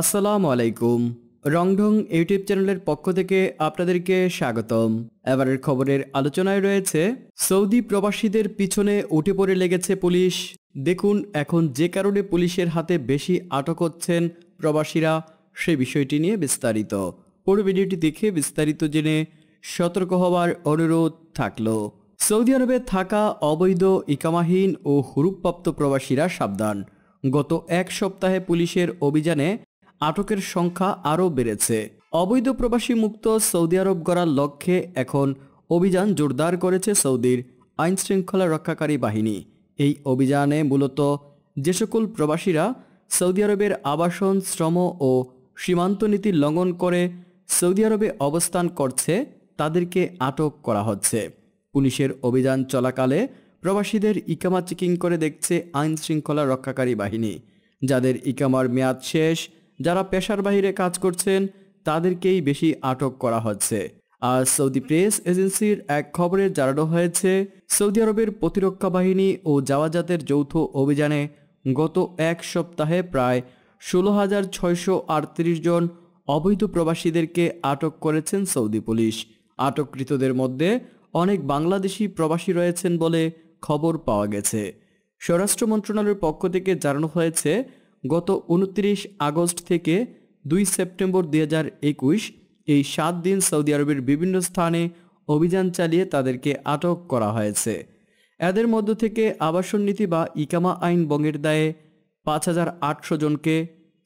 আসসালামু আলাইকুম রংঢং ইউটিউব চ্যানেলের পক্ষ থেকে আপনাদেরকে স্বাগতম এবারের খবরের আলোচনায় রয়েছে সৌদি প্রবাসীদের পিছনে উঠে পড়ে লেগেছে পুলিশ দেখুন এখন যে কারণে পুলিশের হাতে বেশি আটক হচ্ছেন প্রবাসীরা সে বিষয়টি নিয়ে বিস্তারিত পুরো ভিডিওটি দেখে বিস্তারিত জেনে সতর্ক হওয়ার অনুরোধ থাকল সৌদি আরবে থাকা অবৈধ ইকামাহীন ও হুরুপ্রাপ্ত প্রবাসীরা সাবধান গত এক সপ্তাহে পুলিশের অভিযানে আটকের সংখ্যা আরও বেড়েছে অবৈধ প্রবাসী মুক্ত সৌদি আরব গড়ার লক্ষ্যে এখন অভিযান জোরদার করেছে সৌদির আইন শৃঙ্খলা রক্ষাকারী বাহিনী এই অভিযানে মূলত যে সকল প্রবাসীরা সৌদি আরবের আবাসন শ্রম ও সীমান্ত নীতি লঙ্ঘন করে সৌদি আরবে অবস্থান করছে তাদেরকে আটক করা হচ্ছে পুলিশের অভিযান চলাকালে প্রবাসীদের ইকামা চেকিং করে দেখছে আইন শৃঙ্খলা রক্ষাকারী বাহিনী যাদের ইকামার মেয়াদ শেষ যারা পেশার বাহিরে কাজ করছেন তাদেরকেই বেশি আটক করা হচ্ছে আর সৌদি প্রেস এজেন্সির এক খবরে জানানো হয়েছে সৌদি আরবের প্রতিরক্ষা বাহিনী ও জাওয়াজাতের যৌথ অভিযানে গত এক সপ্তাহে প্রায় ষোলো হাজার ছয়শো আটত্রিশ জন অবৈধ প্রবাসীদেরকে আটক করেছেন সৌদি পুলিশ আটককৃতদের মধ্যে অনেক বাংলাদেশি প্রবাসী রয়েছেন বলে খবর পাওয়া গেছে স্বরাষ্ট্র মন্ত্রণালয়ের পক্ষ থেকে জানানো হয়েছে গত উনত্রিশ আগস্ট থেকে দুই সেপ্টেম্বর দুই এই সাত দিন সৌদি আরবের বিভিন্ন স্থানে অভিযান চালিয়ে তাদেরকে আটক করা হয়েছে এদের মধ্য থেকে আবাসন নীতি বা ইকামা আইন বঙ্গের দায়ে পাঁচ হাজার আটশো জনকে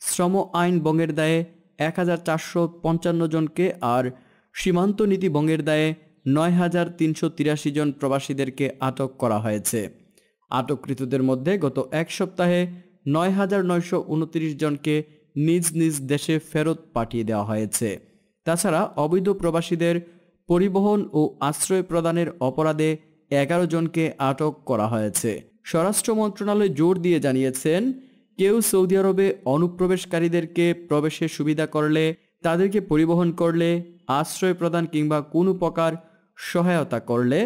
শ্রম আইন বঙ্গের দায়ে এক হাজার চারশো পঞ্চান্ন জনকে আর সীমান্ত নীতি বঙ্গের দায়ে নয় হাজার তিনশো তিরাশি জন প্রবাসীদেরকে আটক করা হয়েছে আটককৃতদের মধ্যে গত এক সপ্তাহে নয় হাজার নয়শো উনত্রিশ জনকে নিজ নিজ দেশে ফেরত পাঠিয়ে দেওয়া হয়েছে তাছাড়া অবৈধ প্রবাসীদের পরিবহন ও আশ্রয় প্রদানের অপরাধে এগারো জনকে আটক করা হয়েছে স্বরাষ্ট্র মন্ত্রণালয় জোর দিয়ে জানিয়েছেন কেউ সৌদি আরবে অনুপ্রবেশকারীদেরকে প্রবেশের সুবিধা করলে তাদেরকে পরিবহন করলে আশ্রয় প্রদান কিংবা কোনো প্রকার সহায়তা করলে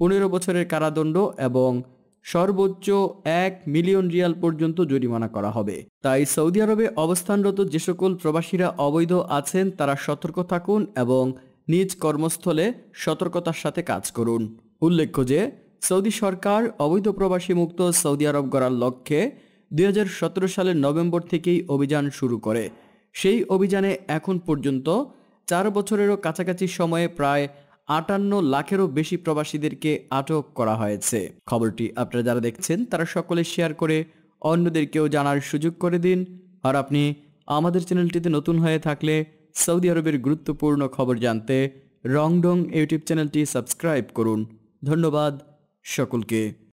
পনেরো বছরের কারাদণ্ড এবং সর্বোচ্চ এক মিলিয়ন রিয়াল পর্যন্ত জরিমানা করা হবে তাই সৌদি আরবে অবস্থানরত যে সকল প্রবাসীরা অবৈধ আছেন তারা সতর্ক থাকুন এবং নিজ কর্মস্থলে সতর্কতার সাথে কাজ করুন উল্লেখ্য যে সৌদি সরকার অবৈধ প্রবাসী মুক্ত সৌদি আরব গড়ার লক্ষ্যে দুই সালের নভেম্বর থেকেই অভিযান শুরু করে সেই অভিযানে এখন পর্যন্ত চার বছরেরও কাছাকাছি সময়ে প্রায় আটান্ন লাখেরও বেশি প্রবাসীদেরকে আটক করা হয়েছে খবরটি আপনারা যারা দেখছেন তারা সকলে শেয়ার করে অন্যদেরকেও জানার সুযোগ করে দিন আর আপনি আমাদের চ্যানেলটিতে নতুন হয়ে থাকলে সৌদি আরবের গুরুত্বপূর্ণ খবর জানতে রংডং ইউটিউব চ্যানেলটি সাবস্ক্রাইব করুন ধন্যবাদ সকলকে